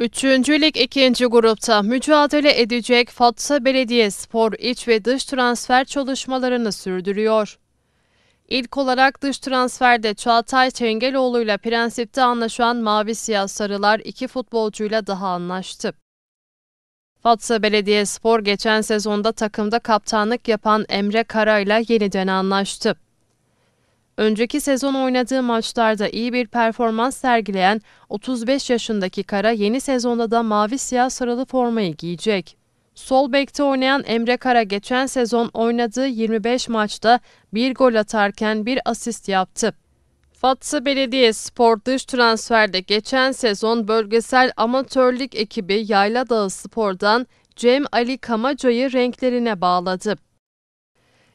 Üçüncü lig ikinci grupta mücadele edecek Fatsa Belediyespor iç ve dış transfer çalışmalarını sürdürüyor. İlk olarak dış transferde Çağatay Çengeloğlu ile prensipte anlaşan Mavi Siyah Sarılar iki futbolcuyla daha anlaştı. Fatsa Belediyespor geçen sezonda takımda kaptanlık yapan Emre Kara ile yeniden anlaştı. Önceki sezon oynadığı maçlarda iyi bir performans sergileyen 35 yaşındaki Kara yeni sezonda da mavi siyah sarılı formayı giyecek. Sol bekte oynayan Emre Kara geçen sezon oynadığı 25 maçta bir gol atarken bir asist yaptı. Fatsa Belediye Spor dış transferde geçen sezon bölgesel amatörlük ekibi Yayla Dağı Spor'dan Cem Ali Kamaca'yı renklerine bağladı.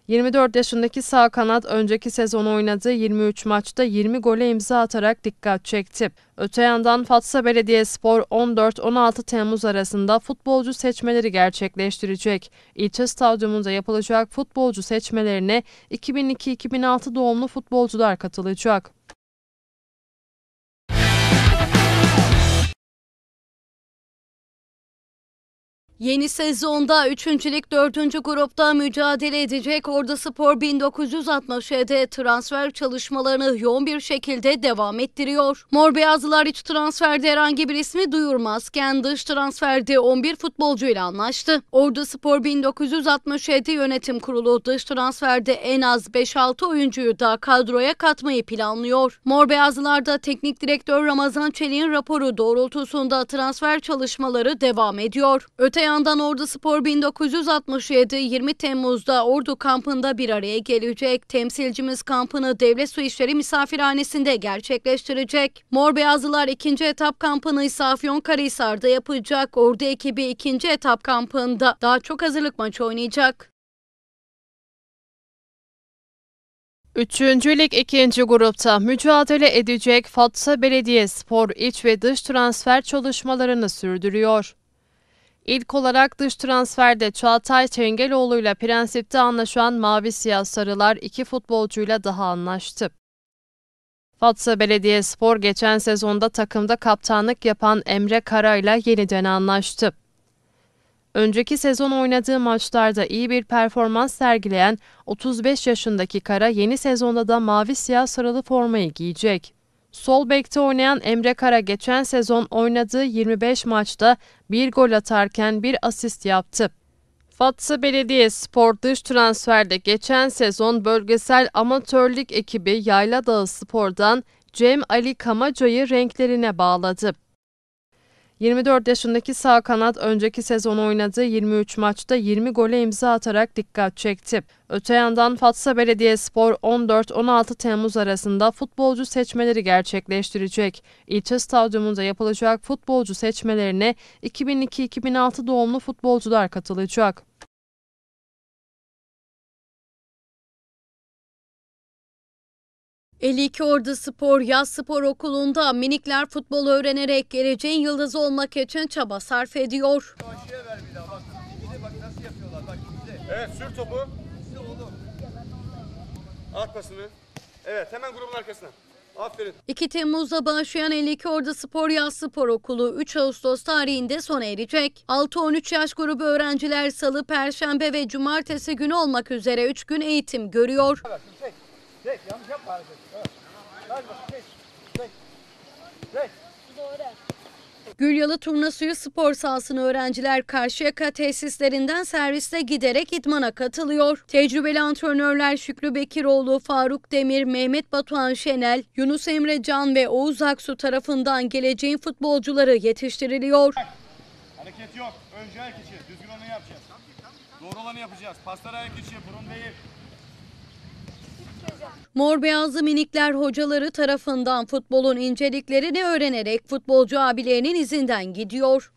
24 yaşındaki sağ kanat önceki sezon oynadığı 23 maçta 20 gole imza atarak dikkat çekti. Öte yandan Fatsa Belediyespor 14-16 Temmuz arasında futbolcu seçmeleri gerçekleştirecek. İlçe stadyumunda yapılacak futbolcu seçmelerine 2002-2006 doğumlu futbolcular katılacak. Yeni sezonda 3. Lig 4. grupta mücadele edecek Ordu Spor 1967 transfer çalışmalarını yoğun bir şekilde devam ettiriyor. Mor Beyazlılar iç transferde herhangi bir ismi duyurmazken dış transferde 11 futbolcu ile anlaştı. Ordu Spor 1967 yönetim kurulu dış transferde en az 5-6 oyuncuyu da kadroya katmayı planlıyor. Mor Beyazlılar'da teknik direktör Ramazan Çelik'in raporu doğrultusunda transfer çalışmaları devam ediyor. Öte yandan Ordu Spor 1967 20 Temmuz'da Ordu kampında bir araya gelecek. Temsilcimiz kampını Devlet Su İşleri misafirhanesinde gerçekleştirecek. Mor Beyazlılar ikinci etap kampını ise Afyonkarahisar'da yapacak. Ordu ekibi ikinci etap kampında daha çok hazırlık maçı oynayacak. Üçüncü lig ikinci grupta mücadele edecek Fatsa Belediye Spor iç ve dış transfer çalışmalarını sürdürüyor. İlk olarak dış transferde Çağatay Çengeloğlu ile prensipte anlaşan Mavi Siyah Sarılar iki futbolcuyla daha anlaştı. Fatsa Belediyespor geçen sezonda takımda kaptanlık yapan Emre Kara ile yeniden anlaştı. Önceki sezon oynadığı maçlarda iyi bir performans sergileyen 35 yaşındaki Kara yeni sezonda da mavi siyah sarılı formayı giyecek. Sol bekte oynayan Emre Kara geçen sezon oynadığı 25 maçta bir gol atarken bir asist yaptı. Fatsa Belediye Spor dış transferde geçen sezon bölgesel amatörlük ekibi Yayla Spor'dan Cem Ali Kamaca'yı renklerine bağladı. 24 yaşındaki sağ kanat önceki sezon oynadığı 23 maçta 20 gole imza atarak dikkat çekti. Öte yandan Fatsa Belediyespor 14-16 Temmuz arasında futbolcu seçmeleri gerçekleştirecek. İlçe stadyumunda yapılacak futbolcu seçmelerine 2002-2006 doğumlu futbolcular katılacak. 52 Ordu Spor Yaz Spor Okulu'nda minikler futbol öğrenerek geleceğin yıldızı olmak için çaba sarf ediyor. Evet sür topu. At Evet hemen grubun arkasına. Aferin. 2 Temmuz'da başlayan 52 Ordu Spor Yaz Spor Okulu 3 Ağustos tarihinde sona erecek. 6-13 yaş grubu öğrenciler salı, perşembe ve cumartesi günü olmak üzere 3 gün eğitim görüyor. Evet, Çek, yanlış yapma Gülyalı Turnasuyu spor sahasını öğrenciler Karşıyaka tesislerinden serviste giderek idmana katılıyor. Tecrübeli antrenörler Şükrü Bekiroğlu, Faruk Demir, Mehmet Batuhan Şenel, Yunus Emre Can ve Oğuz Aksu tarafından geleceğin futbolcuları yetiştiriliyor. Hareket yok. Önce ayak içi. Düzgün onu yapacağız. Doğru olanı yapacağız. Paslar ayak içi. Burun değil. Mor beyazlı minikler hocaları tarafından futbolun inceliklerini öğrenerek futbolcu abilerinin izinden gidiyor.